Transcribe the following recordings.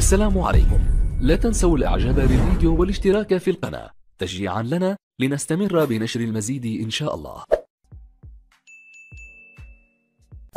السلام عليكم لا تنسوا الاعجاب بالفيديو والاشتراك في القناة تشجيعا لنا لنستمر بنشر المزيد إن شاء الله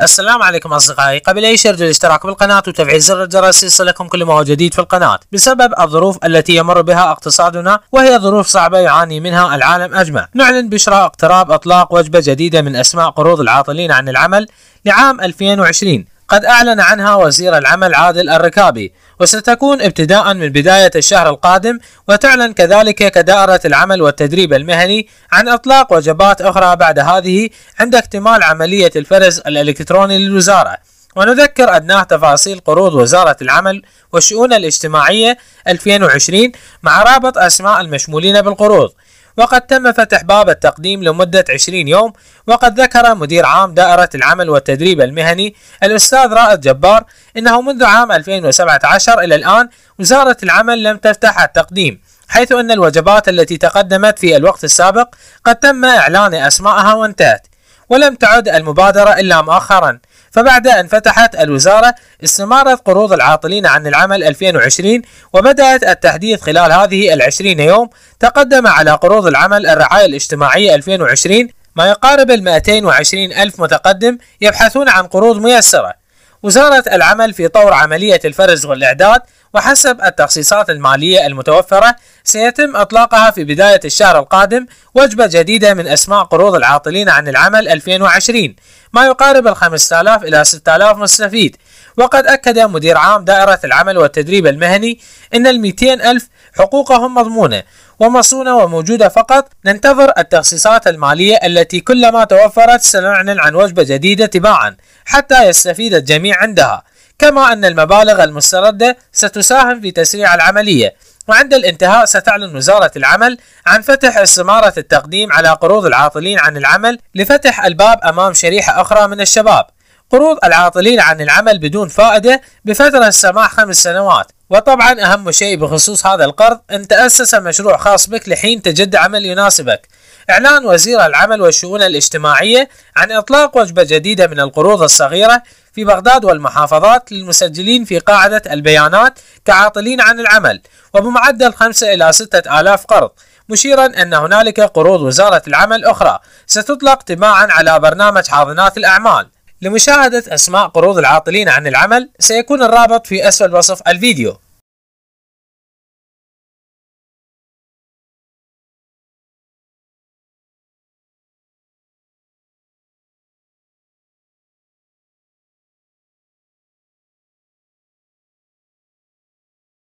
السلام عليكم أصدقائي قبل أي شيء أرجو الاشتراك بالقناة وتفعيل زر الجرس ليصلكم كل ما هو جديد في القناة بسبب الظروف التي يمر بها اقتصادنا وهي ظروف صعبة يعاني منها العالم أجمع نعلن بشراء اقتراب إطلاق وجبة جديدة من أسماء قروض العاطلين عن العمل لعام 2020 قد أعلن عنها وزير العمل عادل الركابي وستكون ابتداء من بداية الشهر القادم وتعلن كذلك كدائرة العمل والتدريب المهني عن إطلاق وجبات أخرى بعد هذه عند اكتمال عملية الفرز الإلكتروني للوزارة ونذكر أدناه تفاصيل قروض وزارة العمل والشؤون الاجتماعية 2020 مع رابط أسماء المشمولين بالقروض وقد تم فتح باب التقديم لمدة 20 يوم وقد ذكر مدير عام دائرة العمل والتدريب المهني الأستاذ رائد جبار أنه منذ عام 2017 إلى الآن وزارة العمل لم تفتح التقديم حيث أن الوجبات التي تقدمت في الوقت السابق قد تم إعلان أسماءها وانتهت ولم تعد المبادرة إلا مؤخرا فبعد أن فتحت الوزارة استمرت قروض العاطلين عن العمل 2020 وبدأت التحديث خلال هذه العشرين يوم تقدم على قروض العمل الرعاية الاجتماعية 2020 ما يقارب ال 220 ألف متقدم يبحثون عن قروض ميسرة وزارة العمل في طور عملية الفرز والإعداد وحسب التخصيصات المالية المتوفرة سيتم إطلاقها في بداية الشهر القادم وجبة جديدة من أسماء قروض العاطلين عن العمل 2020 ما يقارب ال 5000 إلى 6000 مستفيد وقد أكد مدير عام دائرة العمل والتدريب المهني أن ال 200 ألف حقوقهم مضمونة ومصونة وموجودة فقط ننتظر التخصيصات المالية التي كلما توفرت سنعلن عن وجبة جديدة تباعا حتى يستفيد الجميع عندها كما أن المبالغ المستردة ستساهم في تسريع العملية وعند الانتهاء ستعلن وزارة العمل عن فتح استمارة التقديم على قروض العاطلين عن العمل لفتح الباب أمام شريحة أخرى من الشباب قروض العاطلين عن العمل بدون فائدة بفترة السماح خمس سنوات وطبعا أهم شيء بخصوص هذا القرض أن تأسس مشروع خاص بك لحين تجد عمل يناسبك إعلان وزير العمل والشؤون الاجتماعية عن إطلاق وجبة جديدة من القروض الصغيرة في بغداد والمحافظات للمسجلين في قاعدة البيانات كعاطلين عن العمل وبمعدل 5 إلى 6 آلاف قرض مشيرا أن هنالك قروض وزارة العمل أخرى ستطلق تباعا على برنامج حاضنات الأعمال لمشاهدة أسماء قروض العاطلين عن العمل سيكون الرابط في أسفل وصف الفيديو